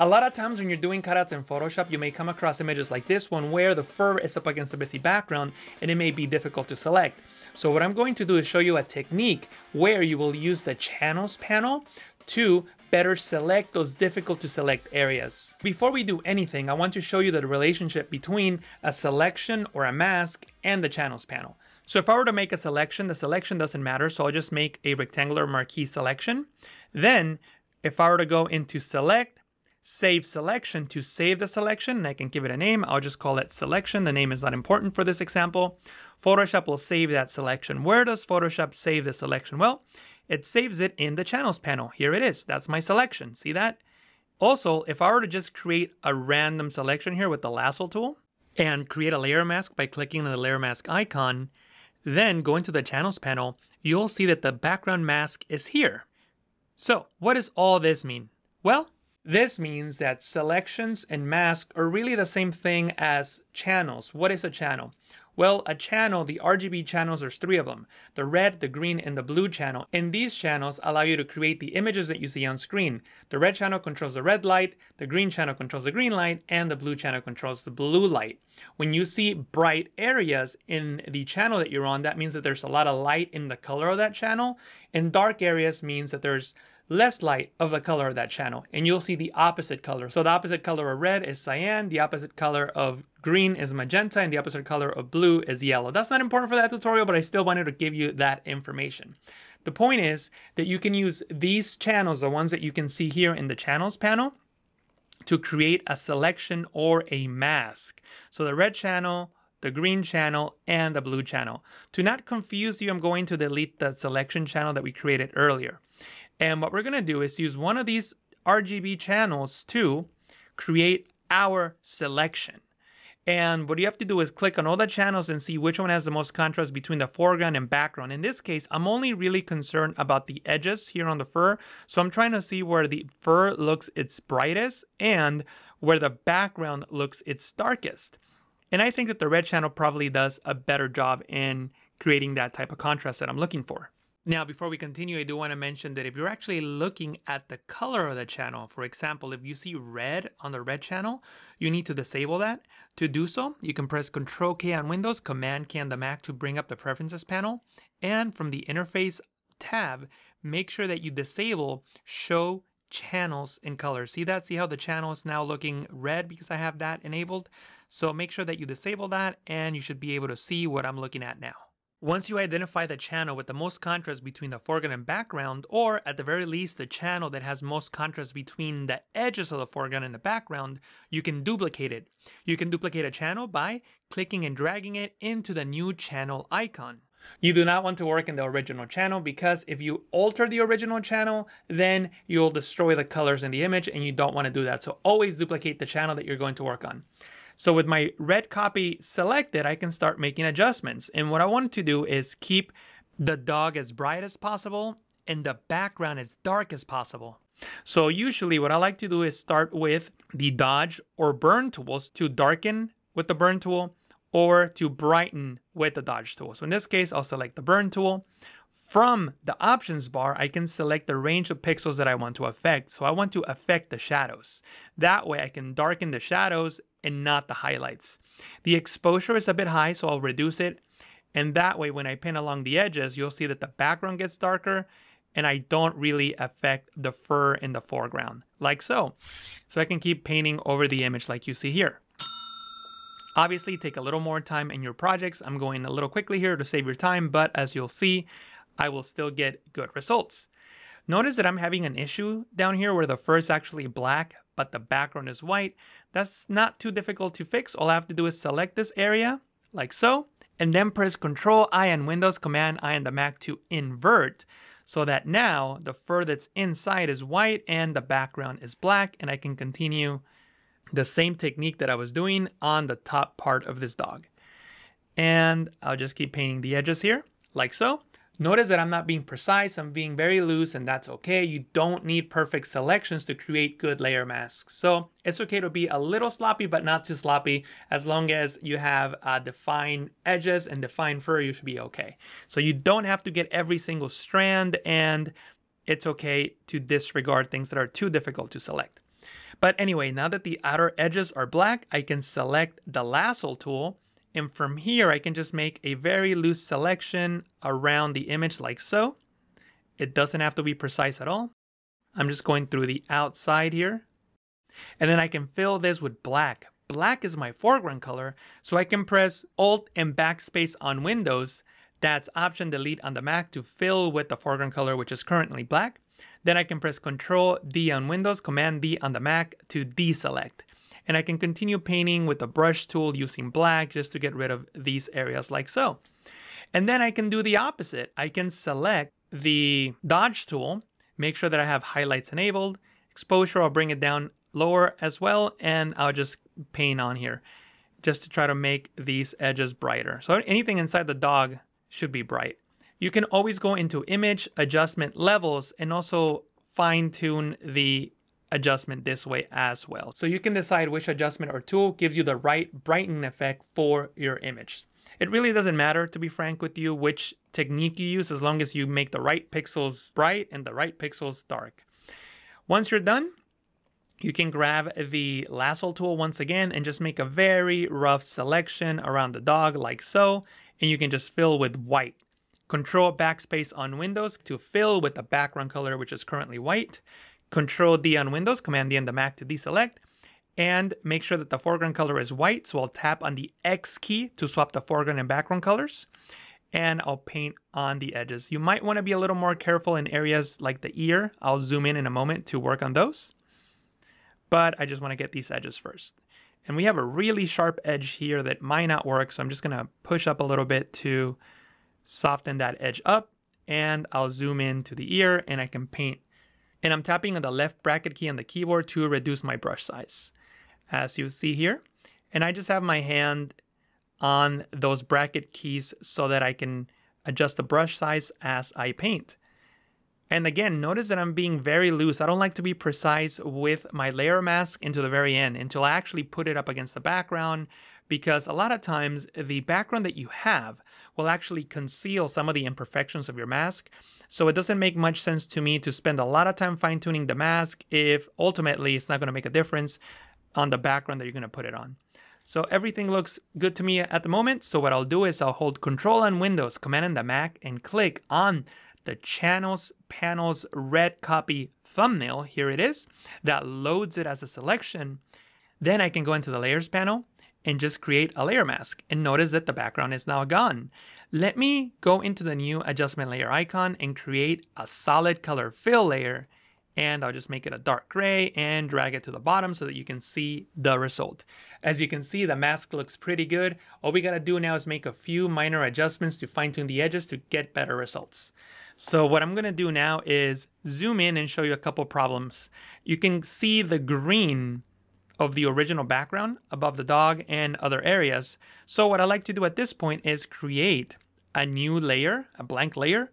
A lot of times when you're doing cutouts in Photoshop, you may come across images like this one where the fur is up against a busy background and it may be difficult to select. So what I'm going to do is show you a technique where you will use the channels panel to better select those difficult to select areas. Before we do anything, I want to show you the relationship between a selection or a mask and the channels panel. So if I were to make a selection, the selection doesn't matter, so I'll just make a rectangular marquee selection. Then if I were to go into select, save selection to save the selection, and I can give it a name. I'll just call it selection. The name is not important for this example. Photoshop will save that selection. Where does Photoshop save the selection? Well, it saves it in the channels panel. Here it is. That's my selection. See that? Also, if I were to just create a random selection here with the lasso tool and create a layer mask by clicking on the layer mask icon, then go into the channels panel, you'll see that the background mask is here. So what does all this mean? Well, this means that selections and masks are really the same thing as channels. What is a channel? Well, a channel, the RGB channels, there's three of them, the red, the green, and the blue channel. And these channels allow you to create the images that you see on screen. The red channel controls the red light, the green channel controls the green light, and the blue channel controls the blue light. When you see bright areas in the channel that you're on, that means that there's a lot of light in the color of that channel, and dark areas means that there's less light of the color of that channel and you'll see the opposite color. So the opposite color of red is cyan, the opposite color of green is magenta, and the opposite color of blue is yellow. That's not important for that tutorial, but I still wanted to give you that information. The point is that you can use these channels, the ones that you can see here in the channels panel, to create a selection or a mask. So the red channel, the green channel, and the blue channel. To not confuse you, I'm going to delete the selection channel that we created earlier. And what we're gonna do is use one of these RGB channels to create our selection. And what you have to do is click on all the channels and see which one has the most contrast between the foreground and background. In this case, I'm only really concerned about the edges here on the fur. So I'm trying to see where the fur looks its brightest and where the background looks its darkest. And I think that the red channel probably does a better job in creating that type of contrast that I'm looking for. Now, before we continue, I do want to mention that if you're actually looking at the color of the channel, for example, if you see red on the red channel, you need to disable that. To do so, you can press Ctrl K on Windows, Command K on the Mac to bring up the preferences panel. And from the interface tab, make sure that you disable show channels in color. See that? See how the channel is now looking red because I have that enabled? So make sure that you disable that and you should be able to see what I'm looking at now. Once you identify the channel with the most contrast between the foreground and background, or at the very least the channel that has most contrast between the edges of the foreground and the background, you can duplicate it. You can duplicate a channel by clicking and dragging it into the new channel icon. You do not want to work in the original channel because if you alter the original channel, then you'll destroy the colors in the image and you don't want to do that. So always duplicate the channel that you're going to work on. So with my red copy selected, I can start making adjustments. And what I want to do is keep the dog as bright as possible and the background as dark as possible. So usually what I like to do is start with the dodge or burn tools to darken with the burn tool or to brighten with the dodge tool. So in this case, I'll select the burn tool. From the options bar, I can select the range of pixels that I want to affect. So I want to affect the shadows. That way I can darken the shadows and not the highlights. The exposure is a bit high, so I'll reduce it. And that way, when I pin along the edges, you'll see that the background gets darker and I don't really affect the fur in the foreground, like so. So I can keep painting over the image like you see here. Obviously, take a little more time in your projects. I'm going a little quickly here to save your time, but as you'll see, I will still get good results. Notice that I'm having an issue down here where the fur is actually black, but the background is white. That's not too difficult to fix. All I have to do is select this area like so, and then press Control I on Windows, Command I on the Mac to invert so that now the fur that's inside is white and the background is black and I can continue the same technique that I was doing on the top part of this dog. And I'll just keep painting the edges here like so. Notice that I'm not being precise, I'm being very loose and that's okay. You don't need perfect selections to create good layer masks. So it's okay to be a little sloppy, but not too sloppy. As long as you have uh, defined edges and defined fur, you should be okay. So you don't have to get every single strand and it's okay to disregard things that are too difficult to select. But anyway, now that the outer edges are black, I can select the lasso tool and from here, I can just make a very loose selection around the image like so. It doesn't have to be precise at all. I'm just going through the outside here. And then I can fill this with black. Black is my foreground color, so I can press Alt and Backspace on Windows. That's Option Delete on the Mac to fill with the foreground color, which is currently black. Then I can press Control D on Windows, Command D on the Mac to deselect. And I can continue painting with the brush tool using black just to get rid of these areas like so. And then I can do the opposite. I can select the dodge tool, make sure that I have highlights enabled, exposure, I'll bring it down lower as well, and I'll just paint on here just to try to make these edges brighter. So anything inside the dog should be bright. You can always go into image adjustment levels and also fine tune the adjustment this way as well. So you can decide which adjustment or tool gives you the right brightening effect for your image. It really doesn't matter, to be frank with you, which technique you use as long as you make the right pixels bright and the right pixels dark. Once you're done, you can grab the lasso tool once again and just make a very rough selection around the dog like so, and you can just fill with white. Control backspace on Windows to fill with the background color, which is currently white. Control D on Windows, Command D on the Mac to deselect, and make sure that the foreground color is white. So I'll tap on the X key to swap the foreground and background colors, and I'll paint on the edges. You might wanna be a little more careful in areas like the ear. I'll zoom in in a moment to work on those, but I just wanna get these edges first. And we have a really sharp edge here that might not work, so I'm just gonna push up a little bit to soften that edge up, and I'll zoom in to the ear, and I can paint and I'm tapping on the left bracket key on the keyboard to reduce my brush size, as you see here. And I just have my hand on those bracket keys so that I can adjust the brush size as I paint. And again, notice that I'm being very loose. I don't like to be precise with my layer mask until the very end, until I actually put it up against the background, because a lot of times the background that you have will actually conceal some of the imperfections of your mask. So it doesn't make much sense to me to spend a lot of time fine tuning the mask if ultimately it's not gonna make a difference on the background that you're gonna put it on. So everything looks good to me at the moment. So what I'll do is I'll hold Control on Windows, Command on the Mac, and click on the channels panel's red copy thumbnail, here it is, that loads it as a selection, then I can go into the layers panel and just create a layer mask and notice that the background is now gone. Let me go into the new adjustment layer icon and create a solid color fill layer and I'll just make it a dark gray and drag it to the bottom so that you can see the result. As you can see, the mask looks pretty good. All we gotta do now is make a few minor adjustments to fine tune the edges to get better results. So what I'm gonna do now is zoom in and show you a couple problems. You can see the green of the original background above the dog and other areas. So what I like to do at this point is create a new layer, a blank layer,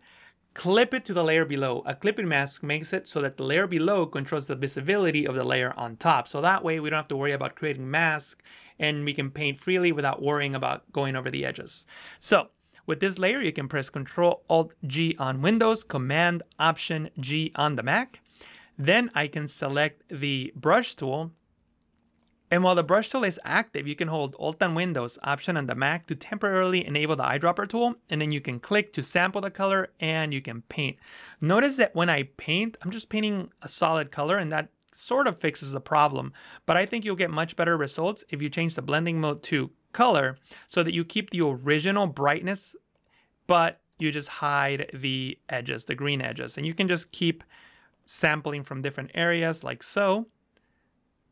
clip it to the layer below. A clipping mask makes it so that the layer below controls the visibility of the layer on top. So that way we don't have to worry about creating masks and we can paint freely without worrying about going over the edges. So with this layer, you can press Control Alt G on Windows, Command Option G on the Mac. Then I can select the brush tool. And while the brush tool is active, you can hold Alt on Windows, Option on the Mac to temporarily enable the eyedropper tool. And then you can click to sample the color and you can paint. Notice that when I paint, I'm just painting a solid color and that sort of fixes the problem, but I think you'll get much better results if you change the blending mode to color so that you keep the original brightness, but you just hide the edges, the green edges. And you can just keep sampling from different areas like so,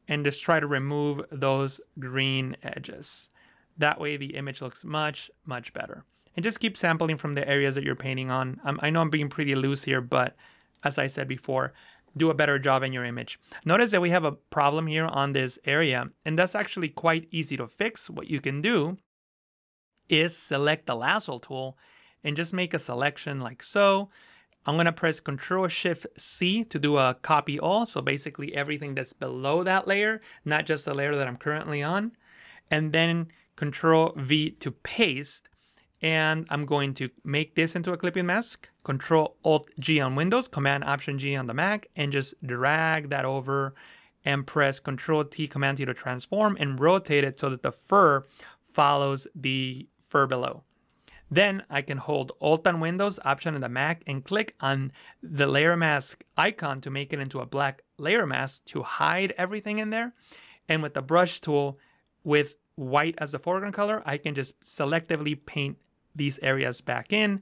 and just try to remove those green edges. That way the image looks much, much better. And just keep sampling from the areas that you're painting on. Um, I know I'm being pretty loose here, but as I said before, do a better job in your image. Notice that we have a problem here on this area, and that's actually quite easy to fix. What you can do is select the lasso tool and just make a selection like so. I'm gonna press Control Shift C to do a copy all. So basically everything that's below that layer, not just the layer that I'm currently on. And then Control V to paste and I'm going to make this into a clipping mask, Control Alt G on Windows, Command Option G on the Mac, and just drag that over and press Control T, Command T to transform and rotate it so that the fur follows the fur below. Then I can hold Alt on Windows, Option on the Mac, and click on the layer mask icon to make it into a black layer mask to hide everything in there. And with the brush tool, with white as the foreground color, I can just selectively paint these areas back in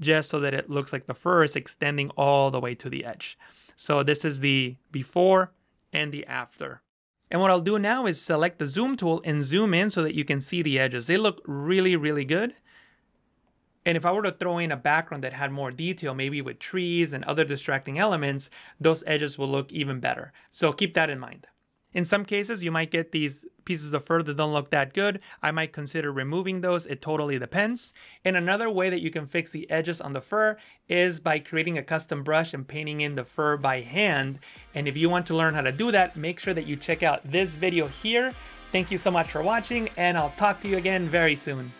just so that it looks like the fur is extending all the way to the edge. So this is the before and the after. And what I'll do now is select the zoom tool and zoom in so that you can see the edges. They look really, really good. And if I were to throw in a background that had more detail, maybe with trees and other distracting elements, those edges will look even better. So keep that in mind. In some cases, you might get these pieces of fur that don't look that good. I might consider removing those. It totally depends. And another way that you can fix the edges on the fur is by creating a custom brush and painting in the fur by hand. And if you want to learn how to do that, make sure that you check out this video here. Thank you so much for watching and I'll talk to you again very soon.